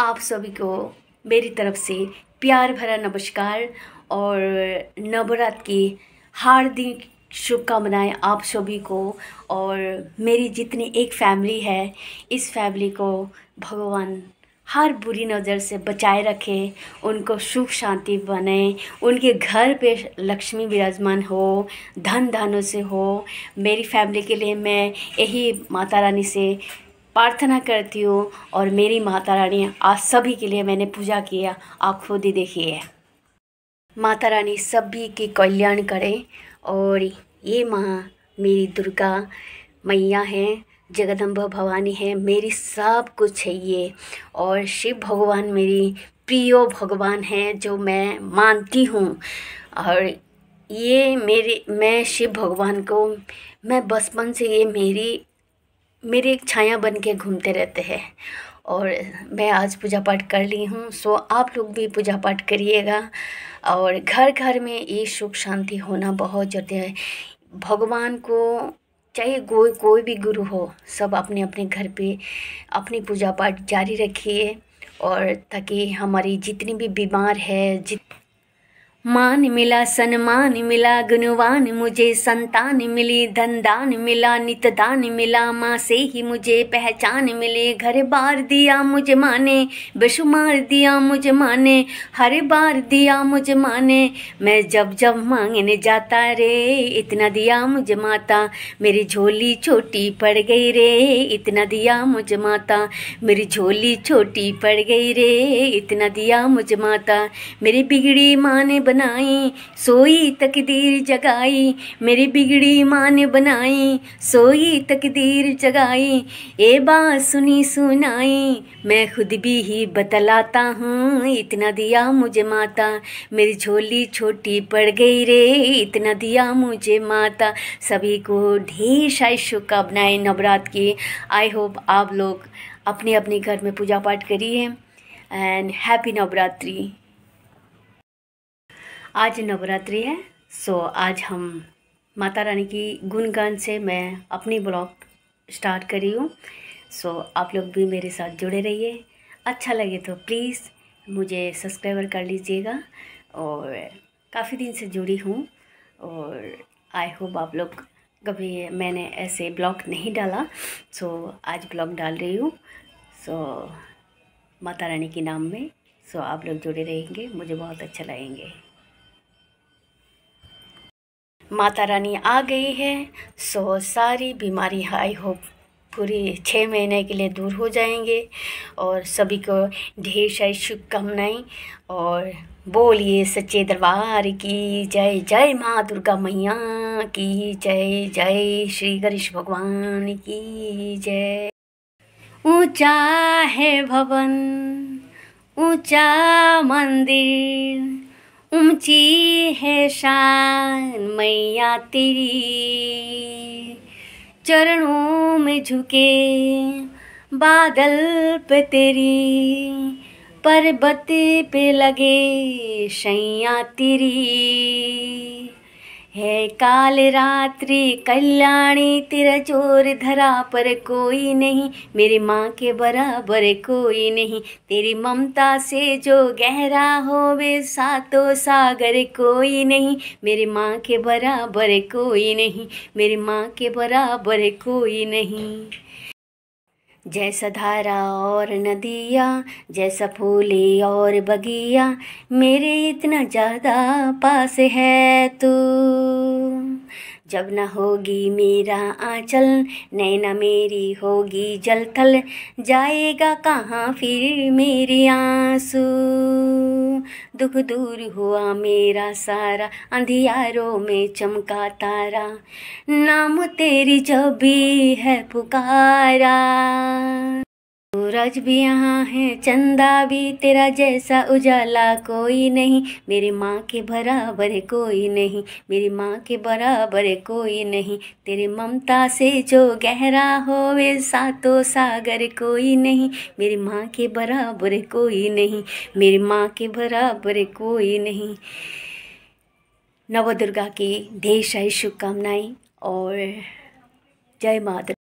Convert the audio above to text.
आप सभी को मेरी तरफ से प्यार भरा नमस्कार और नवरात्र की हार्दिक शुभकामनाएं आप सभी को और मेरी जितनी एक फैमिली है इस फैमिली को भगवान हर बुरी नज़र से बचाए रखे उनको सुख शांति बने उनके घर पे लक्ष्मी विराजमान हो धन धानों से हो मेरी फैमिली के लिए मैं यही माता रानी से प्रार्थना करती हूँ और मेरी माता रानी आज सभी के लिए मैंने पूजा किया आप खुद ही देखिए माता रानी सभी के कल्याण करें और ये माँ मेरी दुर्गा मैया हैं जगदम्बा भवानी है मेरी सब कुछ है ये और शिव भगवान मेरी प्रिय भगवान है जो मैं मानती हूँ और ये मेरे मैं शिव भगवान को मैं बचपन से ये मेरी मेरी एक छाया बन के घूमते रहते हैं और मैं आज पूजा पाठ कर ली हूँ सो आप लोग भी पूजा पाठ करिएगा और घर घर में ये सुख शांति होना बहुत जरूरी है भगवान को चाहे कोई कोई भी गुरु हो सब अपने अपने घर पे अपनी पूजा पाठ जारी रखिए और ताकि हमारी जितनी भी बीमार है जित मान मिला सन्मान मिला गुणवान मुझे संतान मिली धन दान मिला नित दान मिला माँ से ही मुझे पहचान मिले घर बार दिया मुझे माने बेशुमार दिया मुझे माने हर बार दिया मुझे माने मैं जब जब मांगने जाता रे इतना दिया मुझे माता मेरी झोली छोटी पड़ गई रे इतना दिया मुझे माता मेरी झोली छोटी पड़ गई रे इतना दिया मुझे माता मेरी बिगड़ी माँ ने बनाई सोई तकदीर जगाई मेरी बिगड़ी माँ ने बनाई सोई तकदीर जगाई ए बात सुनी सुनाई मैं खुद भी ही बतलाता हूँ इतना दिया मुझे माता मेरी झोली छोटी पड़ गई रे इतना दिया मुझे माता सभी को ढेर सारी शुभकामनाएं नवरात्र की आई होप आप लोग अपने अपने घर में पूजा पाठ करिए एंड हैप्पी नवरात्रि आज नवरात्रि है सो आज हम माता रानी की गुणगान से मैं अपनी ब्लॉग स्टार्ट करी हूँ सो आप लोग भी मेरे साथ जुड़े रहिए अच्छा लगे तो प्लीज़ मुझे सब्सक्राइबर कर लीजिएगा और काफ़ी दिन से जुड़ी हूँ और आई होप आप लोग कभी मैंने ऐसे ब्लॉग नहीं डाला सो आज ब्लॉग डाल रही हूँ सो माता रानी के नाम में सो आप लोग जुड़े रहेंगे मुझे बहुत अच्छा लगेंगे माता रानी आ गई है सो सारी बीमारी आई होप पूरी छः महीने के लिए दूर हो जाएंगे और सभी को ढेर सारी शुभकामनाएँ और बोलिए सच्चे दरबार की जय जय माँ दुर्गा मैया की जय जय श्री गणेश भगवान की जय ऊंचा है भवन ऊंचा मंदिर ऊंची है शान मैया तेरी चरणों में झुके बादल पे तेरी पर्वत पे लगे शैया तेरी है काल रात्रि कल्याणी तेरा चोर धरा पर कोई नहीं मेरी माँ के बराबर कोई नहीं तेरी ममता से जो गहरा हो वे सातो सागर कोई नहीं मेरी माँ के बराबर कोई नहीं मेरी माँ के बराबर कोई नहीं जैसा धारा और नदिया जैसा फूले और बगिया मेरे इतना ज़्यादा पास है तू जब न होगी मेरा आंचल नैना मेरी होगी जल थल जाएगा कहाँ फिर मेरे आंसू दुख दूर हुआ मेरा सारा अंधियारों में चमका तारा नाम तेरी जब भी है पुकारा सूरज भी यहाँ है चंदा भी तेरा जैसा उजाला कोई नहीं मेरी माँ के बराबर कोई नहीं मेरी माँ के बराबर कोई नहीं तेरे ममता से जो गहरा हो वे सातो सागर कोई नहीं मेरी माँ के बराबर कोई नहीं मेरी माँ के बराबर कोई नहीं नवदुर्गा की ढेर सारी शुभकामनाएं और जय माता